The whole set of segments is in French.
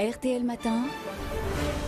RTL Matin,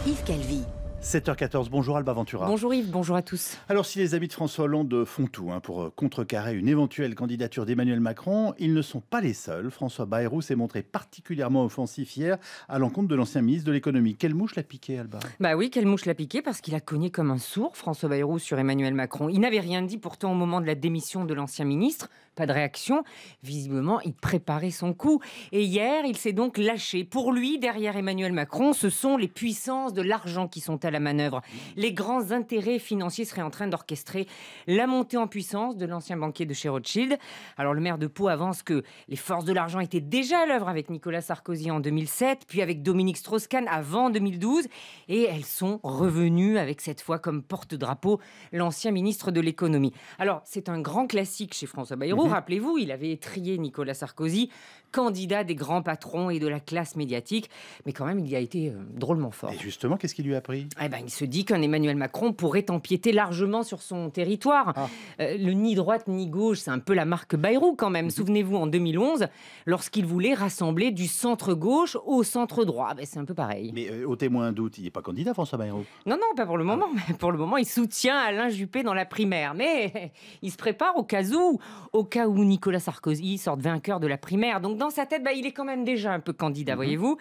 Yves Calvi. 7h14, bonjour Alba Ventura. Bonjour Yves, bonjour à tous. Alors si les amis de François Hollande font tout hein, pour euh, contrecarrer une éventuelle candidature d'Emmanuel Macron, ils ne sont pas les seuls. François Bayrou s'est montré particulièrement offensif hier à l'encontre de l'ancien ministre de l'économie. Quelle mouche l'a piqué Alba Bah oui, quelle mouche l'a piqué parce qu'il a cogné comme un sourd François Bayrou sur Emmanuel Macron. Il n'avait rien dit pourtant au moment de la démission de l'ancien ministre, pas de réaction. Visiblement, il préparait son coup. Et hier, il s'est donc lâché. Pour lui, derrière Emmanuel Macron, ce sont les puissances de l'argent qui sont à la manœuvre. Les grands intérêts financiers seraient en train d'orchestrer la montée en puissance de l'ancien banquier de chez Rothschild. Alors le maire de Pau avance que les forces de l'argent étaient déjà à l'œuvre avec Nicolas Sarkozy en 2007, puis avec Dominique Strauss-Kahn avant 2012, et elles sont revenues avec cette fois comme porte-drapeau l'ancien ministre de l'économie. Alors c'est un grand classique chez François Bayrou, mhm. rappelez-vous, il avait trié Nicolas Sarkozy, candidat des grands patrons et de la classe médiatique, mais quand même il y a été euh, drôlement fort. Et justement, qu'est-ce qui lui a pris eh ben, il se dit qu'un Emmanuel Macron pourrait empiéter largement sur son territoire. Ah. Euh, le ni droite ni gauche, c'est un peu la marque Bayrou quand même. Mhm. Souvenez-vous, en 2011, lorsqu'il voulait rassembler du centre-gauche au centre-droit, ben, c'est un peu pareil. Mais au euh, témoin d'août, il n'est pas candidat, François Bayrou Non, non, pas pour le ah. moment. pour le moment, il soutient Alain Juppé dans la primaire. Mais il se prépare au cas où, au cas où Nicolas Sarkozy sorte vainqueur de la primaire. Donc dans sa tête, ben, il est quand même déjà un peu candidat, mhm. voyez-vous.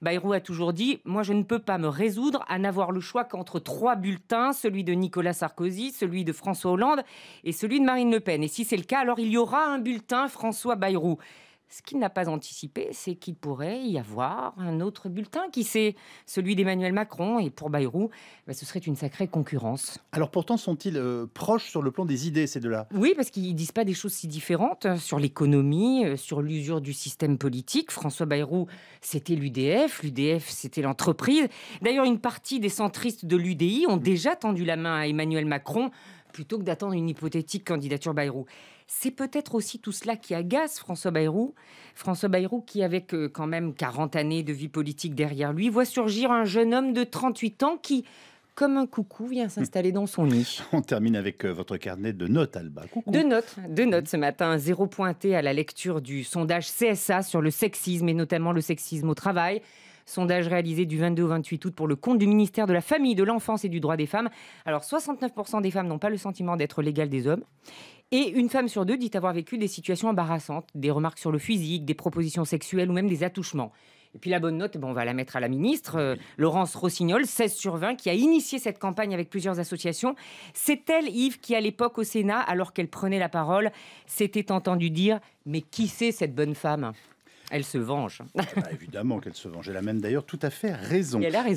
Bayrou a toujours dit, moi je ne peux pas me résoudre à n'avoir le le choix qu'entre trois bulletins, celui de Nicolas Sarkozy, celui de François Hollande et celui de Marine Le Pen. Et si c'est le cas, alors il y aura un bulletin François Bayrou. Ce qu'il n'a pas anticipé, c'est qu'il pourrait y avoir un autre bulletin qui c'est celui d'Emmanuel Macron. Et pour Bayrou, bah, ce serait une sacrée concurrence. Alors pourtant, sont-ils euh, proches sur le plan des idées, ces deux-là Oui, parce qu'ils ne disent pas des choses si différentes hein, sur l'économie, euh, sur l'usure du système politique. François Bayrou, c'était l'UDF. L'UDF, c'était l'entreprise. D'ailleurs, une partie des centristes de l'UDI ont déjà tendu la main à Emmanuel Macron plutôt que d'attendre une hypothétique candidature Bayrou. C'est peut-être aussi tout cela qui agace François Bayrou. François Bayrou, qui, avec euh, quand même 40 années de vie politique derrière lui, voit surgir un jeune homme de 38 ans qui, comme un coucou, vient s'installer dans son lit. On termine avec euh, votre carnet de notes, Alba. De notes, de notes ce matin. Zéro pointé à la lecture du sondage CSA sur le sexisme et notamment le sexisme au travail. Sondage réalisé du 22 au 28 août pour le compte du ministère de la Famille, de l'Enfance et du Droit des Femmes. Alors, 69% des femmes n'ont pas le sentiment d'être légales des hommes. Et une femme sur deux dit avoir vécu des situations embarrassantes, des remarques sur le physique, des propositions sexuelles ou même des attouchements. Et puis la bonne note, bon, on va la mettre à la ministre, euh, Laurence Rossignol, 16 sur 20, qui a initié cette campagne avec plusieurs associations. C'est elle, Yves, qui à l'époque au Sénat, alors qu'elle prenait la parole, s'était entendue dire Mais qui c'est cette bonne femme elle se venge. Ah, évidemment qu'elle se venge. Elle a même d'ailleurs tout à fait raison. elle a raison.